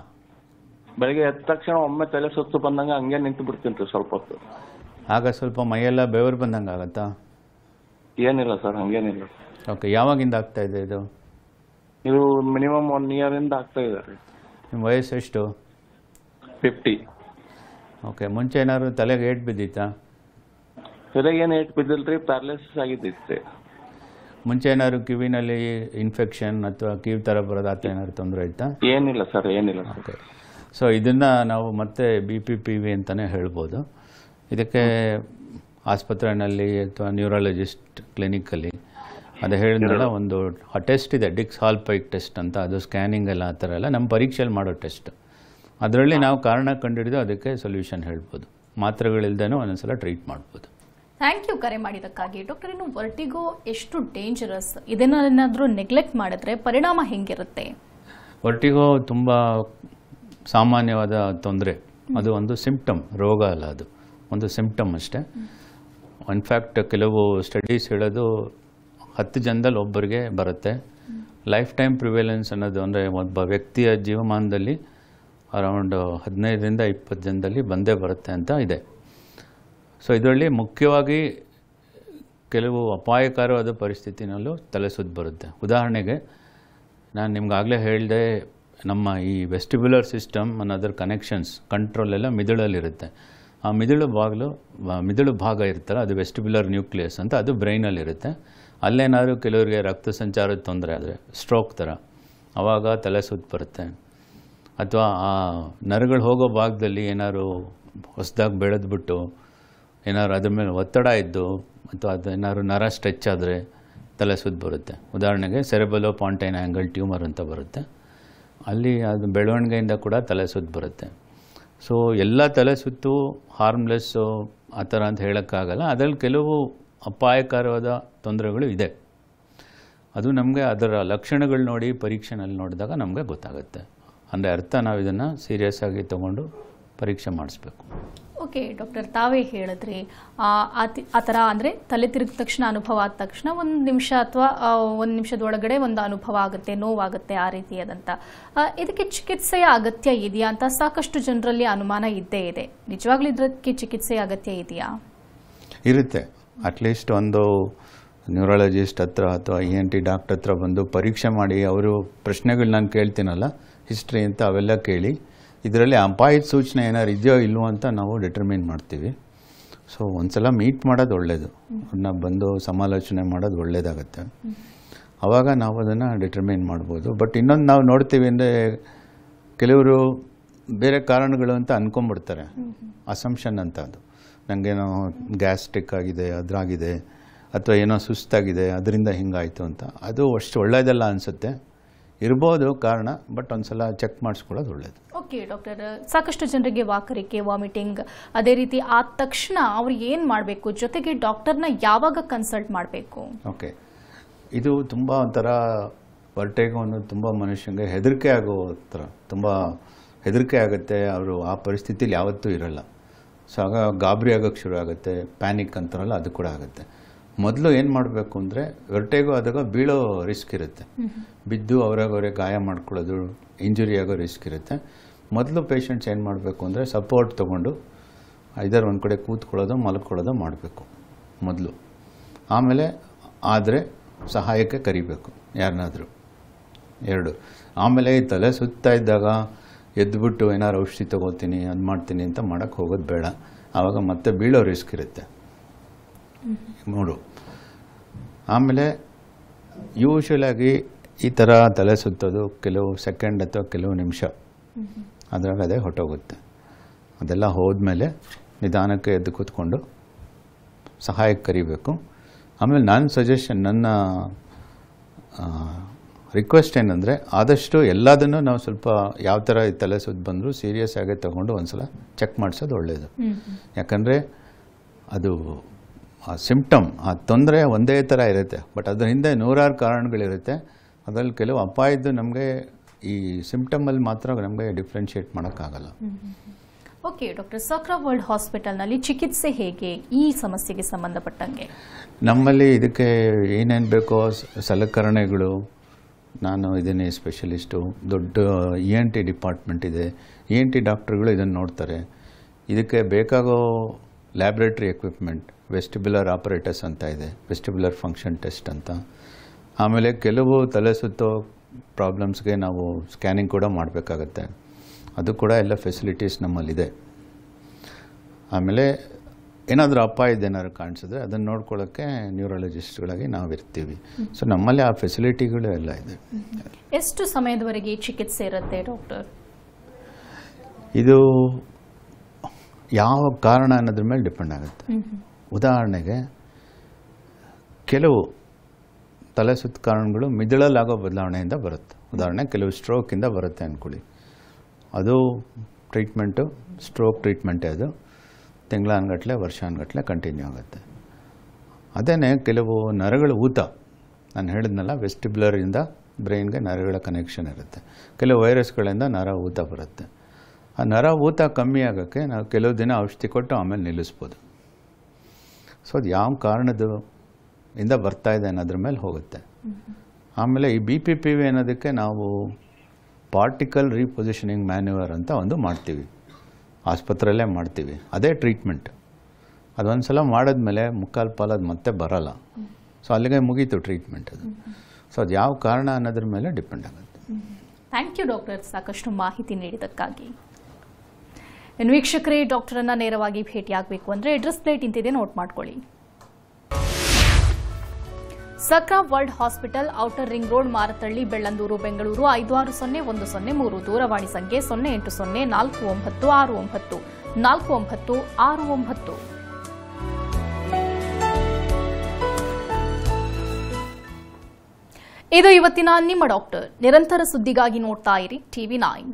ಬೆಳಿಗ್ಗೆ ಎದ್ದ ತಕ್ಷಣ ಒಮ್ಮೆ ತಲೆ ಸುತ್ತು ಬಂದಂಗ ಹಂಗೆ ನಿಂತು ಬಿಡ್ತೀನಿ ಸ್ವಲ್ಪ ಹೊತ್ತು ಆಗ ಸ್ವಲ್ಪ ಮೈಯೆಲ್ಲ ಬೆವರು ಬಂದಂಗೆ ಆಗುತ್ತಾ ಏನಿಲ್ಲ ಸರ್ ಹಂಗೇನಿಲ್ಲ ಓಕೆ ಯಾವಾಗಿಂದ ಆಗ್ತಾ ಇದೆ ಇದು ಇದು ಮಿನಿಮಮ್ ಒನ್ ಇಂದ ಆಗ್ತಾ ಇದೆ ನಿಮ್ಮ ವಯಸ್ಸು ಎಷ್ಟು ಫಿಫ್ಟಿ ಓಕೆ ಮುಂಚೆ ಏನಾದ್ರು ತಲೆಗೆ ಏಟ್ ಬಿದ್ದಿತ್ತಾ ತಲೆಗೆ ಏನು ಏಟ್ ಬಿದ್ದಿಲ್ರಿ ಪ್ಯಾರಲಿಸಿಸ್ ಮುಂಚೆ ಏನಾದ್ರು ಕಿವಿನಲ್ಲಿ ಇನ್ಫೆಕ್ಷನ್ ಅಥವಾ ಕಿವಿ ಥರ ಬರೋದು ಆ ಏನಾದ್ರು ತೊಂದರೆ ಆಯ್ತಾ ಏನಿಲ್ಲ ಸರ್ ಏನಿಲ್ಲ ಓಕೆ ಸೊ ಇದನ್ನು ನಾವು ಮತ್ತೆ ಬಿ ಪಿ ಪಿ ವಿ ಅಂತಲೇ ಹೇಳ್ಬೋದು ಇದಕ್ಕೆ ಆಸ್ಪತ್ರೆಯಲ್ಲಿ ಅಥವಾ ನ್ಯೂರಾಲಜಿಸ್ಟ್ ಕ್ಲಿನಿಕ್ಕಲ್ಲಿ ಅದು ಹೇಳಿದ್ರಲ್ಲ ಒಂದು ಟೆಸ್ಟ್ ಇದೆ ಡಿಕ್ಸ್ ಹಾಲ್ ಪೈಕ್ ಟೆಸ್ಟ್ ಅಂತ ಅದು ಸ್ಕ್ಯಾನಿಂಗ್ ಎಲ್ಲ ಆ ಥರ ಎಲ್ಲ ನಮ್ಮ ಪರೀಕ್ಷೆಯಲ್ಲಿ ಮಾಡೋ ಟೆಸ್ಟ್ ಅದರಲ್ಲಿ ನಾವು ಕಾರಣ ಕಂಡುಹಿಡಿದು ಅದಕ್ಕೆ ಸೊಲ್ಯೂಷನ್ ಹೇಳ್ಬೋದು ಮಾತ್ರೆಗಳಿಲ್ದೇನೂ ಒಂದೊಂದ್ಸಲ ಟ್ರೀಟ್ ಮಾಡ್ಬೋದು ಥ್ಯಾಂಕ್ ಯು ಕರೆ ಮಾಡಿದ್ದಕ್ಕಾಗಿ ಡಾಕ್ಟರ್ ಇನ್ನು ವರ್ಟಿಗೋ ಎಷ್ಟು ಡೇಂಜರಸ್ ಇದನ್ನೇನಾದರೂ ನೆಗ್ಲೆಕ್ಟ್ ಮಾಡಿದ್ರೆ ಪರಿಣಾಮ ಹೆಂಗಿರುತ್ತೆ ವರ್ಟಿಗೋ ತುಂಬ ಸಾಮಾನ್ಯವಾದ ತೊಂದರೆ ಅದು ಒಂದು ಸಿಂಪ್ಟಮ್ ರೋಗ ಅಲ್ಲ ಅದು ಒಂದು ಸಿಂಪ್ಟಮ್ ಅಷ್ಟೇ ಇನ್ಫ್ಯಾಕ್ಟ್ ಕೆಲವು ಸ್ಟಡೀಸ್ ಹೇಳೋದು ಹತ್ತು ಜನದಲ್ಲಿ ಒಬ್ಬರಿಗೆ ಬರುತ್ತೆ ಲೈಫ್ ಟೈಮ್ ಪ್ರಿವೆಲೆನ್ಸ್ ಅನ್ನೋದು ಅಂದರೆ ಒಬ್ಬ ವ್ಯಕ್ತಿಯ ಜೀವಮಾನದಲ್ಲಿ ಅರೌಂಡ್ ಹದಿನೈದರಿಂದ ಇಪ್ಪತ್ತು ಜನದಲ್ಲಿ ಬಂದೇ ಬರುತ್ತೆ ಅಂತ ಇದೆ ಸೊ ಇದರಲ್ಲಿ ಮುಖ್ಯವಾಗಿ ಕೆಲವು ಅಪಾಯಕಾರವಾದ ಪರಿಸ್ಥಿತಿನಲ್ಲೂ ತಲೆ ಬರುತ್ತೆ ಉದಾಹರಣೆಗೆ ನಾನು ನಿಮ್ಗಾಗಲೇ ಹೇಳಿದೆ ನಮ್ಮ ಈ ವೆಸ್ಟಿಬ್ಯುಲರ್ ಸಿಸ್ಟಮ್ ಅನ್ನೋದ್ರ ಕನೆಕ್ಷನ್ಸ್ ಕಂಟ್ರೋಲೆಲ್ಲ ಮಿದುಳಲ್ಲಿರುತ್ತೆ ಆ ಮಿದುಳು ಬಾಗಿಲು ಮಿದುಳು ಭಾಗ ಇರ್ತಲ್ಲ ಅದು ವೆಸ್ಟಿಬ್ಯುಲರ್ ನ್ಯೂಕ್ಲಿಯಸ್ ಅಂತ ಅದು ಬ್ರೈನಲ್ಲಿರುತ್ತೆ ಅಲ್ಲೇನಾದರೂ ಕೆಲವರಿಗೆ ರಕ್ತ ಸಂಚಾರದ ತೊಂದರೆ ಆದರೆ ಸ್ಟ್ರೋಕ್ ಥರ ಆವಾಗ ತಲೆ ಸುತ್ತ ಬರುತ್ತೆ ಅಥವಾ ಆ ನರಗಳು ಹೋಗೋ ಭಾಗದಲ್ಲಿ ಏನಾದ್ರು ಹೊಸದಾಗಿ ಬೆಳೆದ್ಬಿಟ್ಟು ಏನಾದ್ರು ಅದ್ರ ಮೇಲೆ ಒತ್ತಡ ಇದ್ದು ಅಥವಾ ಅದು ಏನಾದ್ರು ನರ ಸ್ಟ್ರೆಚ್ ಆದರೆ ತಲೆ ಸುತ್ತ ಬರುತ್ತೆ ಉದಾಹರಣೆಗೆ ಸೆರೆಬಲೋ ಪಾಂಟೈನ್ ಆ್ಯಂಗಲ್ ಟ್ಯೂಮರ್ ಅಂತ ಬರುತ್ತೆ ಅಲ್ಲಿ ಅದು ಬೆಳವಣಿಗೆಯಿಂದ ಕೂಡ ತಲೆ ಸುತ್ತ ಬರುತ್ತೆ ಸೊ ಎಲ್ಲ ತಲೆ ಸುತ್ತು ಹಾರ್ಮ್ಲೆಸ್ಸು ಆ ಥರ ಅಂತ ಹೇಳೋಕ್ಕಾಗಲ್ಲ ಅದರಲ್ಲಿ ಕೆಲವು ಅಪಾಯಕಾರವಾದ ತೊಂದರೆಗಳು ಇದೆ ಅದು ನಮಗೆ ಅದರ ಲಕ್ಷಣಗಳು ನೋಡಿ ಪರೀಕ್ಷೆನಲ್ಲಿ ನೋಡಿದಾಗ ನಮಗೆ ಗೊತ್ತಾಗುತ್ತೆ ಅಂದರೆ ಅರ್ಥ ನಾವು ಇದನ್ನು ಸೀರಿಯಸ್ ಆಗಿ ತೊಗೊಂಡು ಪರೀಕ್ಷೆ ಮಾಡಿಸ್ಬೇಕು ಓಕೆ ಡಾಕ್ಟರ್ ತಾವೇ ಹೇಳಿದ್ರಿ ಆ ಥರ ಅಂದರೆ ತಲೆ ತಿರುಗಿದ ತಕ್ಷಣ ಅನುಭವ ಆದ ತಕ್ಷಣ ಒಂದು ನಿಮಿಷ ಅಥವಾ ಒಂದು ನಿಮಿಷದ ಒಳಗಡೆ ಒಂದು ಅನುಭವ ಆಗುತ್ತೆ ನೋವಾಗುತ್ತೆ ಆ ರೀತಿಯಾದಂಥ ಇದಕ್ಕೆ ಚಿಕಿತ್ಸೆಯ ಅಗತ್ಯ ಇದೆಯಾ ಅಂತ ಸಾಕಷ್ಟು ಜನರಲ್ಲಿ ಅನುಮಾನ ಇದ್ದೇ ಇದೆ ನಿಜವಾಗ್ಲೂ ಇದಕ್ಕೆ ಚಿಕಿತ್ಸೆಯ ಅಗತ್ಯ ಇದೆಯಾ ಇರುತ್ತೆ ಅಟ್ಲೀಸ್ಟ್ ಒಂದು ನ್ಯೂರಾಲಜಿಸ್ಟ್ ಹತ್ರ ಅಥವಾ ಇ ಎನ್ ಟಿ ಡಾಕ್ಟರ್ ಹತ್ರ ಬಂದು ಪರೀಕ್ಷೆ ಮಾಡಿ ಅವರು ಪ್ರಶ್ನೆಗಳು ನಾನು ಕೇಳ್ತೀನಲ್ಲ ಹಿಸ್ಟ್ರಿ ಅಂತ ಅವೆಲ್ಲ ಕೇಳಿ ಇದರಲ್ಲಿ ಅಪಾಯದ ಸೂಚನೆ ಏನಾರು ಇದೆಯೋ ಇಲ್ವೋ ಅಂತ ನಾವು ಡಿಟರ್ಮಿನ್ ಮಾಡ್ತೀವಿ ಸೊ ಒಂದ್ಸಲ ಮೀಟ್ ಮಾಡೋದು ಒಳ್ಳೆಯದು ಅವ್ರನ್ನ ಬಂದು ಸಮಾಲೋಚನೆ ಮಾಡೋದು ಒಳ್ಳೇದಾಗತ್ತೆ ಆವಾಗ ನಾವು ಅದನ್ನು ಡಿಟರ್ಮಿನ್ ಮಾಡ್ಬೋದು ಬಟ್ ಇನ್ನೊಂದು ನಾವು ನೋಡ್ತೀವಿ ಅಂದರೆ ಕೆಲವರು ಬೇರೆ ಕಾರಣಗಳು ಅಂತ ಅಂದ್ಕೊಂಬಿಡ್ತಾರೆ ಅಸಂಪ್ಷನ್ ಅಂತ ಅದು ನನಗೇನೋ ಗ್ಯಾಸ್ಟ್ರಿಕ್ ಆಗಿದೆ ಅದ್ರಾಗಿದೆ ಅಥವಾ ಏನೋ ಸುಸ್ತಾಗಿದೆ ಅದರಿಂದ ಹಿಂಗಾಯಿತು ಅಂತ ಅದು ಅಷ್ಟು ಒಳ್ಳೆಯದಲ್ಲ ಅನಿಸುತ್ತೆ ಇರ್ಬೋದು ಕಾರಣ ಬಟ್ ಒಂದು ಸಲ ಚೆಕ್ ಮಾಡಿಸ್ಕೊಳ್ಳೋದು ಒಳ್ಳೇದು ಓಕೆ ಡಾಕ್ಟರ್ ಸಾಕಷ್ಟು ಜನರಿಗೆ ವಾಕರಿಕೆ ವಾಮಿಟಿಂಗ್ ಅದೇ ರೀತಿ ಆದ ತಕ್ಷಣ ಅವ್ರು ಏನು ಮಾಡಬೇಕು ಜೊತೆಗೆ ಡಾಕ್ಟರ್ನ ಯಾವಾಗ ಕನ್ಸಲ್ಟ್ ಮಾಡಬೇಕು ಓಕೆ ಇದು ತುಂಬ ಒಂಥರ ಹೊರಟೆಗೆ ಅನ್ನೋದು ತುಂಬ ಮನುಷ್ಯನಿಗೆ ಹೆದರಿಕೆ ಆಗೋ ಥರ ತುಂಬ ಹೆದರಿಕೆ ಆಗುತ್ತೆ ಅವರು ಆ ಪರಿಸ್ಥಿತಿಲಿ ಯಾವತ್ತೂ ಇರಲ್ಲ ಸೊ ಆಗ ಗಾಬರಿ ಆಗೋಕ್ಕೆ ಶುರು ಆಗುತ್ತೆ ಪ್ಯಾನಿಕ್ ಅಂತಾರಲ್ಲ ಅದು ಕೂಡ ಆಗುತ್ತೆ ಮೊದಲು ಏನು ಮಾಡಬೇಕು ಅಂದರೆ ಹೊರಟೆಗೂ ಆದಾಗ ಬೀಳೋ ರಿಸ್ಕ್ ಇರುತ್ತೆ ಬಿದ್ದು ಅವರಾಗ ಗಾಯ ಮಾಡ್ಕೊಳ್ಳೋದು ಇಂಜುರಿ ಆಗೋ ರಿಸ್ಕ್ ಇರುತ್ತೆ ಮೊದಲು ಪೇಷಂಟ್ಸ್ ಏನು ಮಾಡಬೇಕು ಅಂದರೆ ಸಪೋರ್ಟ್ ತೊಗೊಂಡು ಐದರ್ ಒಂದು ಕಡೆ ಕೂತ್ಕೊಳ್ಳೋದು ಮಲ್ಕೊಳ್ಳೋದು ಮಾಡಬೇಕು ಮೊದಲು ಆಮೇಲೆ ಆದರೆ ಸಹಾಯಕ್ಕೆ ಕರಿಬೇಕು ಯಾರನ್ನಾದರೂ ಎರಡು ಆಮೇಲೆ ಈ ತಲೆ ಸುತ್ತಾ ಇದ್ದಾಗ ಎದ್ದುಬಿಟ್ಟು ಏನಾರು ಔಷಧಿ ತೊಗೋತೀನಿ ಅದು ಮಾಡ್ತೀನಿ ಅಂತ ಮಾಡೋಕ್ಕೆ ಹೋಗೋದು ಬೇಡ ಆವಾಗ ಮತ್ತೆ ಬೀಳೋ ರಿಸ್ಕ್ ಇರುತ್ತೆ ನೋಡು ಆಮೇಲೆ ಯೂಶ್ವಲಾಗಿ ಈ ಥರ ತಲೆ ಸುತ್ತೋದು ಕೆಲವು ಸೆಕೆಂಡ್ ಅಥವಾ ಕೆಲವು ನಿಮಿಷ ಅದರೊಳಗೆ ಅದೇ ಹೊಟ್ಟೋಗುತ್ತೆ ಅದೆಲ್ಲ ಹೋದ್ಮೇಲೆ ನಿಧಾನಕ್ಕೆ ಎದ್ದು ಕೂತ್ಕೊಂಡು ಸಹಾಯಕ್ಕೆ ಕರಿಬೇಕು ಆಮೇಲೆ ನನ್ನ ಸಜೆಷನ್ ನನ್ನ ರಿಕ್ವೆಸ್ಟ್ ಏನಂದರೆ ಆದಷ್ಟು ಎಲ್ಲದನ್ನು ನಾವು ಸ್ವಲ್ಪ ಯಾವ ಥರ ತಲೆ ಸುದ್ದು ಬಂದರೂ ಸೀರಿಯಸ್ ಆಗಿ ತಗೊಂಡು ಒಂದ್ಸಲ ಚೆಕ್ ಮಾಡಿಸೋದು ಒಳ್ಳೆಯದು ಯಾಕಂದರೆ ಅದು ಆ ಸಿಂಪ್ಟಮ್ ಆ ತೊಂದರೆ ಒಂದೇ ಥರ ಇರುತ್ತೆ ಬಟ್ ಅದ್ರ ಹಿಂದೆ ನೂರಾರು ಕಾರಣಗಳಿರುತ್ತೆ ಅದರಲ್ಲಿ ಕೆಲವು ಅಪಾಯದ್ದು ನಮಗೆ ಈ ಸಿಂಪ್ಟಮಲ್ಲಿ ಮಾತ್ರ ನಮಗೆ ಡಿಫ್ರೆನ್ಷಿಯೇಟ್ ಮಾಡೋಕ್ಕಾಗಲ್ಲ ಓಕೆ ಡಾಕ್ಟರ್ ಸಕ್ರ ವರ್ಲ್ಡ್ ಹಾಸ್ಪಿಟಲ್ನಲ್ಲಿ ಚಿಕಿತ್ಸೆ ಹೇಗೆ ಈ ಸಮಸ್ಯೆಗೆ ಸಂಬಂಧಪಟ್ಟಂಗೆ ನಮ್ಮಲ್ಲಿ ಇದಕ್ಕೆ ಏನೇನು ಬೇಕೋ ಸಲಕರಣೆಗಳು ನಾನು ಇದನ್ನೇ ಸ್ಪೆಷಲಿಸ್ಟು ದೊಡ್ಡ ಇ ಎನ್ ಟಿ ಡಿಪಾರ್ಟ್ಮೆಂಟ್ ಇದೆ ಇ e ಎನ್ ಟಿ ಡಾಕ್ಟ್ರುಗಳು ಇದನ್ನು ನೋಡ್ತಾರೆ ಇದಕ್ಕೆ ಬೇಕಾಗೋ ಲ್ಯಾಬ್ರೇಟ್ರಿ ಎಕ್ವಿಪ್ಮೆಂಟ್ ವೆಸ್ಟಿಬ್ಯುಲರ್ ಆಪರೇಟರ್ಸ್ ಅಂತ ಇದೆ ವೆಸ್ಟಿಬ್ಯುಲರ್ ಫಂಕ್ಷನ್ ಟೆಸ್ಟ್ ಅಂತ ಆಮೇಲೆ ಕೆಲವು ತಲೆ ಸುತ್ತೋ ಪ್ರಾಬ್ಲಮ್ಸ್ಗೆ ನಾವು ಸ್ಕ್ಯಾನಿಂಗ್ ಕೂಡ ಮಾಡಬೇಕಾಗತ್ತೆ ಅದು ಕೂಡ ಎಲ್ಲ ಫೆಸಿಲಿಟೀಸ್ ನಮ್ಮಲ್ಲಿದೆ ಆಮೇಲೆ ಏನಾದರೂ ಅಪಾಯ ಇದೇನಾದ್ರು ಕಾಣಿಸಿದ್ರೆ ಅದನ್ನು ನೋಡ್ಕೊಳ್ಳೋಕ್ಕೆ ನ್ಯೂರಾಲಜಿಸ್ಟ್ಗಳಾಗಿ ನಾವು ಇರ್ತೀವಿ ಸೊ ನಮ್ಮಲ್ಲಿ ಆ ಫೆಸಿಲಿಟಿಗಳು ಎಲ್ಲ ಇದೆ ಎಷ್ಟು ಸಮಯದವರೆಗೆ ಚಿಕಿತ್ಸೆ ಇರುತ್ತೆ ಡಾಕ್ಟರ್ ಇದು ಯಾವ ಕಾರಣ ಅನ್ನೋದ್ರ ಮೇಲೆ ಡಿಪೆಂಡ್ ಆಗುತ್ತೆ ಉದಾಹರಣೆಗೆ ಕೆಲವು ತಲೆ ಸುತ್ತ ಕಾರಣಗಳು ಮಿದುಳಲ್ಲಾಗೋ ಬದಲಾವಣೆಯಿಂದ ಬರುತ್ತೆ ಉದಾಹರಣೆ ಕೆಲವು ಸ್ಟ್ರೋಕಿಂದ ಬರುತ್ತೆ ಅಂದ್ಕೊಳ್ಳಿ ಅದು ಟ್ರೀಟ್ಮೆಂಟು ಸ್ಟ್ರೋಕ್ ಟ್ರೀಟ್ಮೆಂಟೇ ಅದು ತಿಂಗಳಾನ್ಗಟ್ಲೆ ವರ್ಷಾನ್ಗಟ್ಲೆ ಕಂಟಿನ್ಯೂ ಆಗುತ್ತೆ ಅದೇ ಕೆಲವು ನರಗಳ ಊತ ನಾನು ಹೇಳಿದ್ನಲ್ಲ ವೆಸ್ಟಿಬ್ಯುಲರಿಂದ ಬ್ರೈನ್ಗೆ ನರಗಳ ಕನೆಕ್ಷನ್ ಇರುತ್ತೆ ಕೆಲವು ವೈರಸ್ಗಳಿಂದ ನರ ಊತ ಬರುತ್ತೆ ಆ ನರ ಊತ ಕಮ್ಮಿ ಆಗೋಕ್ಕೆ ನಾವು ಕೆಲವು ದಿನ ಔಷಧಿ ಕೊಟ್ಟು ಆಮೇಲೆ ನಿಲ್ಲಿಸ್ಬೋದು ಸೊ ಅದು ಯಾವ ಕಾರಣದ್ದು ಇಂದ ಬರ್ತಾ ಇದೆ ಅನ್ನೋದ್ರ ಮೇಲೆ ಹೋಗುತ್ತೆ ಆಮೇಲೆ ಈ ಬಿ ಪಿ ಪಿ ವಿ ಅನ್ನೋದಕ್ಕೆ ನಾವು ಪಾರ್ಟಿಕಲ್ ರೀಪೊಸಿಷನಿಂಗ್ ಮ್ಯಾನ್ಯೂವರ್ ಅಂತ ಒಂದು ಮಾಡ್ತೀವಿ ಆಸ್ಪತ್ರೆಯಲ್ಲೇ ಮಾಡ್ತೀವಿ ಅದೇ ಟ್ರೀಟ್ಮೆಂಟ್ ಒಂದು ಸಲ ಮಾಡಿದ್ಮೇಲೆ ಮುಕ್ಕಾಲು ಪಾಲದು ಮತ್ತೆ ಬರೋಲ್ಲ ಸೊ ಅಲ್ಲಿಗೆ ಮುಗೀತು ಟ್ರೀಟ್ಮೆಂಟ್ ಅದು ಸೊ ಅದು ಯಾವ ಕಾರಣ ಅನ್ನೋದ್ರ ಮೇಲೆ ಡಿಪೆಂಡ್ ಆಗುತ್ತೆ ಥ್ಯಾಂಕ್ ಯು ಡಾಕ್ಟರ್ ಸಾಕಷ್ಟು ಮಾಹಿತಿ ನೀಡಿದ್ದಕ್ಕಾಗಿ ವೀಕ್ಷಕರೇ ಡಾಕ್ಟರನ್ನು ನೇರವಾಗಿ ಭೇಟಿಯಾಗಬೇಕು ಅಂದರೆ ಅಡ್ರೆಸ್ ಪ್ಲೇಟ್ ಇಂತಿದೆ ನೋಟ್ ಮಾಡ್ಕೊಳ್ಳಿ Sakra world hospital outer ring road Marathahalli Bellandur Bengaluru ಐದು ಆರು ಸೊನ್ನೆ ಒಂದು ಸೊನ್ನೆ ಮೂರು ದೂರವಾಣಿ ಸಂಖ್ಯೆ ಸೊನ್ನೆ ಎಂಟು ಸೊನ್ನೆ ನಾಲ್ಕು ಒಂಬತ್ತು ಆರು ಒಂಬತ್ತು ನಾಲ್ಕು ಒಂಬತ್ತು ಆರು ಒಂಬತ್ತು ಇದು ಇವತ್ತಿನ ನಿಮ್ಮ ಡಾಕ್ಟರ್ ನಿರಂತರ ಸುದ್ದಿಗಾಗಿ ನೋಡ್ತಾ ಇರಿ ಟಿವಿ ನೈನ್